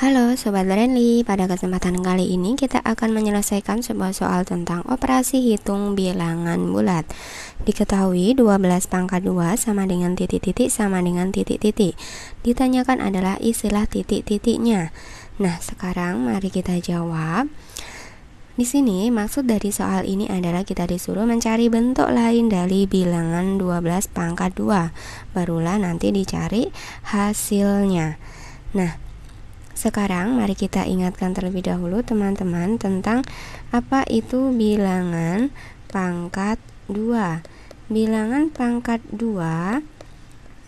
Halo Sobat Renly, pada kesempatan kali ini kita akan menyelesaikan sebuah soal tentang operasi hitung bilangan bulat Diketahui 12 pangkat 2 sama dengan titik-titik sama dengan titik-titik Ditanyakan adalah istilah titik-titiknya Nah sekarang mari kita jawab di sini maksud dari soal ini adalah kita disuruh mencari bentuk lain dari bilangan 12 pangkat 2 Barulah nanti dicari hasilnya Nah sekarang mari kita ingatkan terlebih dahulu teman-teman tentang apa itu bilangan pangkat 2. Bilangan pangkat 2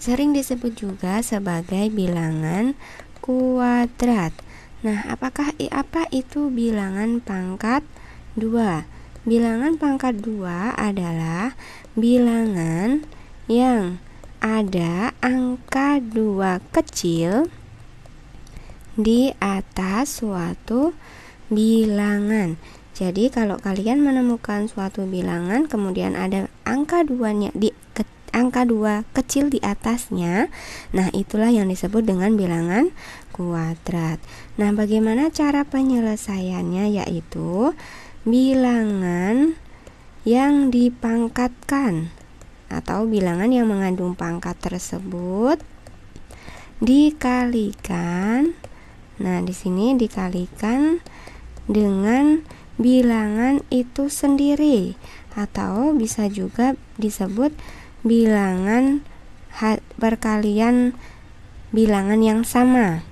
sering disebut juga sebagai bilangan kuadrat. Nah, apakah apa itu bilangan pangkat 2? Bilangan pangkat 2 adalah bilangan yang ada angka 2 kecil di atas suatu bilangan. Jadi kalau kalian menemukan suatu bilangan kemudian ada angka 2-nya di ke, angka 2 kecil di atasnya, nah itulah yang disebut dengan bilangan kuadrat. Nah, bagaimana cara penyelesaiannya yaitu bilangan yang dipangkatkan atau bilangan yang mengandung pangkat tersebut dikalikan Nah, di sini dikalikan dengan bilangan itu sendiri atau bisa juga disebut bilangan berkalian bilangan yang sama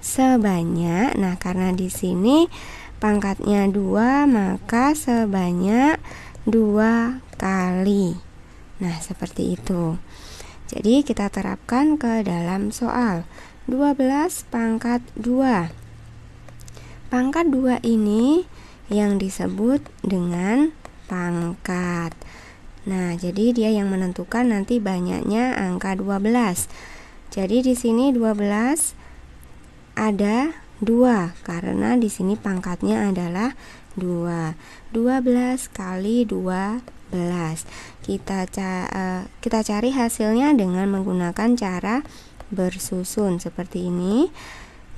sebanyak. Nah, karena di sini pangkatnya 2, maka sebanyak 2 kali. Nah, seperti itu. Jadi kita terapkan ke dalam soal. 12 pangkat 2 Pangkat 2 ini yang disebut dengan pangkat Nah, jadi dia yang menentukan nanti banyaknya angka 12 Jadi di sini 12 ada 2 karena di sini pangkatnya adalah 2 12 kali 2 12. Kita ca eh, kita cari hasilnya dengan menggunakan cara bersusun seperti ini.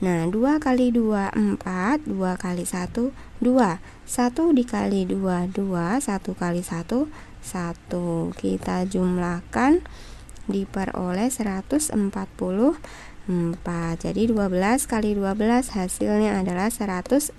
Nah, 2 kali 2 4, 2 kali 1 2. 1 dikali 2 2, 1 kali 1 1. Kita jumlahkan diperoleh 140 4 Jadi 12 kali 12 hasilnya adalah 144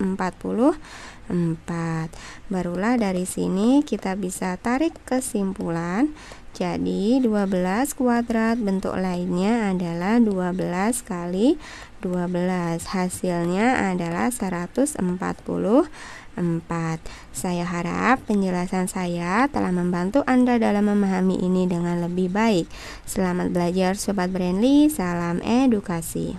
Barulah dari sini kita bisa tarik kesimpulan Jadi 12 kuadrat bentuk lainnya adalah 12 kali 12 Hasilnya adalah 144 saya harap penjelasan saya telah membantu Anda dalam memahami ini dengan lebih baik. Selamat belajar Sobat Brandly, salam edukasi.